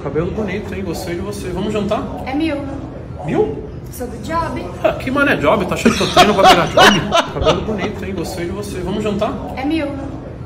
Cabelo bonito, hein? Gostei de você. Vamos jantar? É mil. Mil? Sou do job. Ah, que mané job? Tá achando que eu treino pra pegar job? Cabelo bonito, hein? Gostei de você. Vamos jantar? É mil.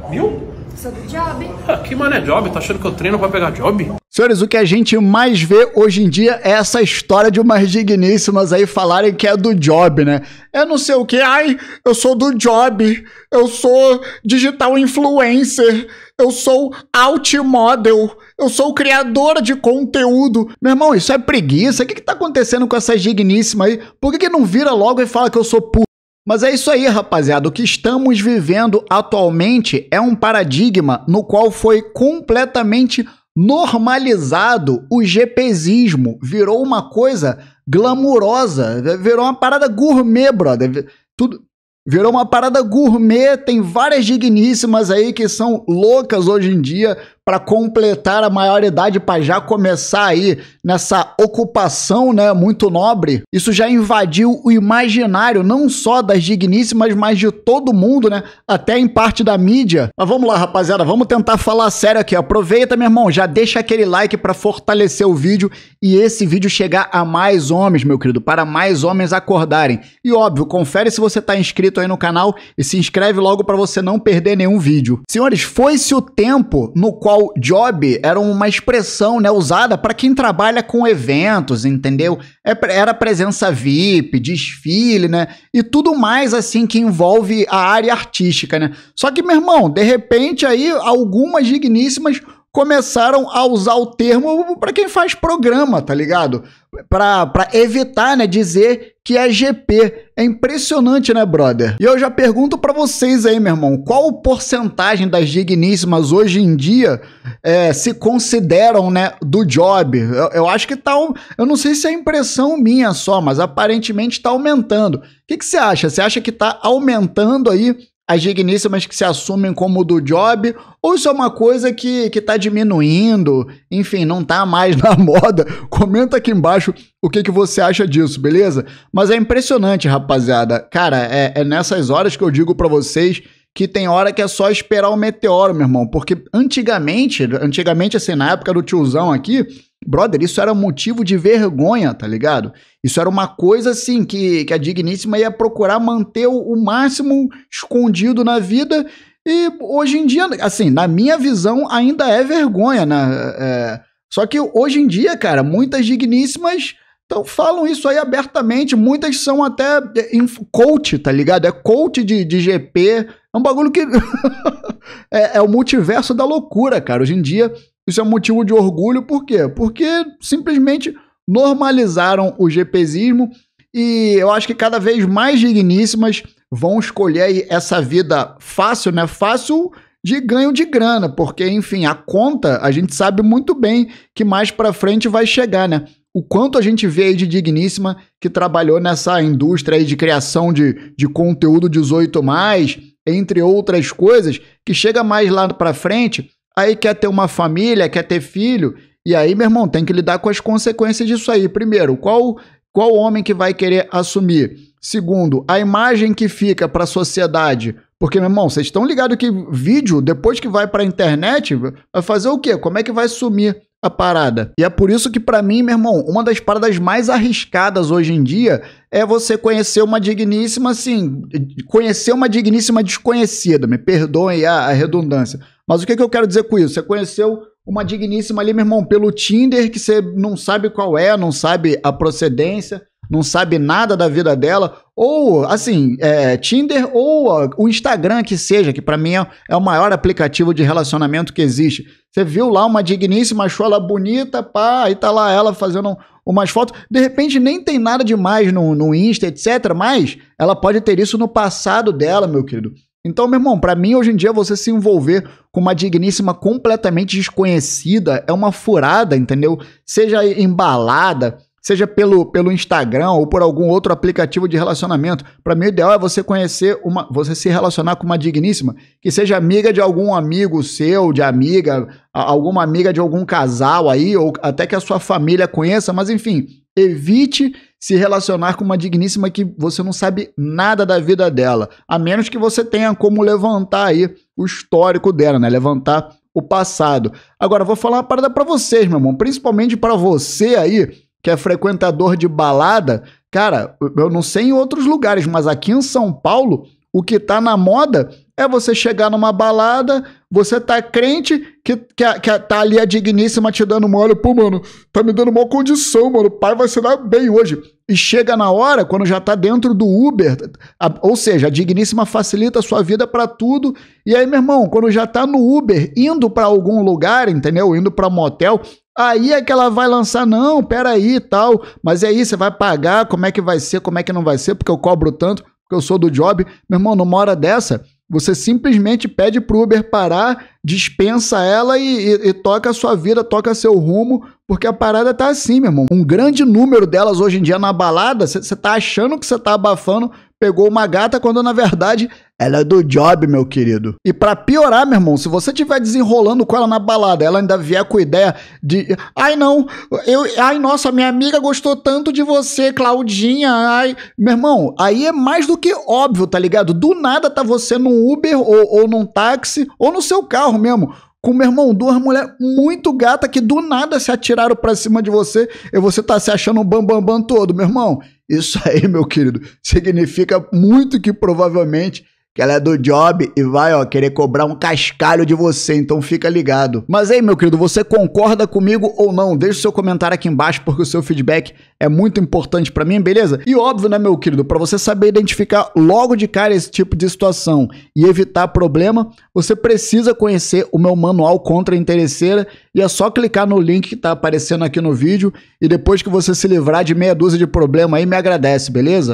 Mil? Sou do job. Ah, que mano é job? Tá achando que eu treino pra pegar job? Senhores, o que a gente mais vê hoje em dia é essa história de umas digníssimas aí falarem que é do job, né? É não sei o que, ai, eu sou do job, eu sou digital influencer, eu sou alt model, eu sou criadora de conteúdo. Meu irmão, isso é preguiça. O que, que tá acontecendo com essas digníssimas aí? Por que, que não vira logo e fala que eu sou puto? Mas é isso aí, rapaziada. O que estamos vivendo atualmente é um paradigma no qual foi completamente normalizado o GPzismo. Virou uma coisa glamurosa, virou uma parada gourmet, brother. Tudo virou uma parada gourmet, tem várias digníssimas aí que são loucas hoje em dia para completar a maioridade para já começar aí nessa ocupação, né, muito nobre. Isso já invadiu o imaginário não só das digníssimas, mas de todo mundo, né, até em parte da mídia. Mas vamos lá, rapaziada, vamos tentar falar sério aqui. Aproveita, meu irmão, já deixa aquele like para fortalecer o vídeo e esse vídeo chegar a mais homens, meu querido, para mais homens acordarem. E óbvio, confere se você tá inscrito aí no canal e se inscreve logo para você não perder nenhum vídeo. Senhores, foi-se o tempo no qual qual job era uma expressão né, usada para quem trabalha com eventos, entendeu? É era presença VIP, desfile, né? E tudo mais assim que envolve a área artística, né? Só que, meu irmão, de repente aí algumas digníssimas começaram a usar o termo para quem faz programa, tá ligado? Para evitar, né, dizer que é GP. É impressionante, né, brother? E eu já pergunto para vocês aí, meu irmão, qual porcentagem das digníssimas hoje em dia é, se consideram, né, do job? Eu, eu acho que tá, um, eu não sei se é impressão minha só, mas aparentemente tá aumentando. O que, que você acha? Você acha que tá aumentando aí as digníssimas que se assumem como do job, ou isso é uma coisa que, que tá diminuindo, enfim, não tá mais na moda? Comenta aqui embaixo o que, que você acha disso, beleza? Mas é impressionante, rapaziada. Cara, é, é nessas horas que eu digo para vocês que tem hora que é só esperar o meteoro, meu irmão. Porque antigamente, antigamente, assim, na época do tiozão aqui, brother, isso era motivo de vergonha, tá ligado? Isso era uma coisa, assim, que, que a Digníssima ia procurar manter o, o máximo escondido na vida. E hoje em dia, assim, na minha visão, ainda é vergonha, né? É... é só que hoje em dia, cara, muitas digníssimas então falam isso aí abertamente. Muitas são até é, coach, tá ligado? É coach de, de GP. É um bagulho que. é, é o multiverso da loucura, cara. Hoje em dia, isso é motivo de orgulho. Por quê? Porque simplesmente normalizaram o GPzismo e eu acho que cada vez mais digníssimas vão escolher essa vida fácil, né? Fácil de ganho de grana, porque enfim, a conta a gente sabe muito bem que mais para frente vai chegar, né? o quanto a gente vê aí de digníssima que trabalhou nessa indústria aí de criação de, de conteúdo 18 mais, entre outras coisas, que chega mais lá para frente, aí quer ter uma família, quer ter filho, e aí, meu irmão, tem que lidar com as consequências disso aí. Primeiro, qual qual homem que vai querer assumir? Segundo, a imagem que fica para a sociedade porque, meu irmão, vocês estão ligados que vídeo, depois que vai para a internet, vai fazer o quê? Como é que vai sumir a parada. E é por isso que, para mim, meu irmão, uma das paradas mais arriscadas hoje em dia é você conhecer uma digníssima, assim, conhecer uma digníssima desconhecida. Me perdoem a, a redundância. Mas o que, que eu quero dizer com isso? Você conheceu uma digníssima ali, meu irmão, pelo Tinder, que você não sabe qual é, não sabe a procedência não sabe nada da vida dela, ou assim, é, Tinder ou o Instagram que seja, que para mim é, é o maior aplicativo de relacionamento que existe. Você viu lá uma digníssima, achou ela bonita, pá, aí tá lá ela fazendo umas fotos. De repente nem tem nada demais no, no Insta, etc. Mas ela pode ter isso no passado dela, meu querido. Então, meu irmão, para mim hoje em dia você se envolver com uma digníssima completamente desconhecida é uma furada, entendeu? Seja embalada, seja pelo, pelo Instagram ou por algum outro aplicativo de relacionamento. Para mim, o ideal é você conhecer uma, você se relacionar com uma digníssima que seja amiga de algum amigo seu, de amiga, alguma amiga de algum casal aí, ou até que a sua família conheça, mas enfim, evite se relacionar com uma digníssima que você não sabe nada da vida dela, a menos que você tenha como levantar aí o histórico dela, né? Levantar o passado. Agora, vou falar uma parada para vocês, meu irmão, principalmente para você aí que é frequentador de balada, cara, eu não sei em outros lugares, mas aqui em São Paulo, o que tá na moda é você chegar numa balada, você tá crente que, que, que tá ali a digníssima te dando mole, pô, mano, tá me dando uma condição, mano, o pai vai se dar bem hoje. E chega na hora, quando já tá dentro do Uber, a, ou seja, a digníssima facilita a sua vida para tudo. E aí, meu irmão, quando já tá no Uber, indo para algum lugar, entendeu? Indo para motel, Aí é que ela vai lançar, não, peraí e tal, mas é isso, você vai pagar, como é que vai ser, como é que não vai ser, porque eu cobro tanto, porque eu sou do job. Meu irmão, numa hora dessa, você simplesmente pede pro Uber parar, dispensa ela e, e, e, toca a sua vida, toca seu rumo, porque a parada tá assim, meu irmão. Um grande número delas hoje em dia na balada, você tá achando que você tá abafando, pegou uma gata quando na verdade ela é do job, meu querido. E para piorar, meu irmão, se você tiver desenrolando com ela na balada, ela ainda vier com ideia de, ai não, eu, ai nossa, minha amiga gostou tanto de você, Claudinha, ai, meu irmão, aí é mais do que óbvio, tá ligado? Do nada tá você num Uber ou, ou num táxi ou no seu carro mesmo com meu irmão, duas mulheres muito gata que do nada se atiraram para cima de você e você tá se achando um bambambam bam, bam todo, meu irmão. Isso aí, meu querido, significa muito que provavelmente que ela é do job e vai, ó, querer cobrar um cascalho de você, então fica ligado. Mas aí, meu querido, você concorda comigo ou não? Deixe seu comentário aqui embaixo porque o seu feedback é muito importante para mim, beleza? E óbvio, né, meu querido, para você saber identificar logo de cara esse tipo de situação e evitar problema, você precisa conhecer o meu manual contra a interesseira e é só clicar no link que tá aparecendo aqui no vídeo e depois que você se livrar de meia dúzia de problema aí, me agradece, beleza?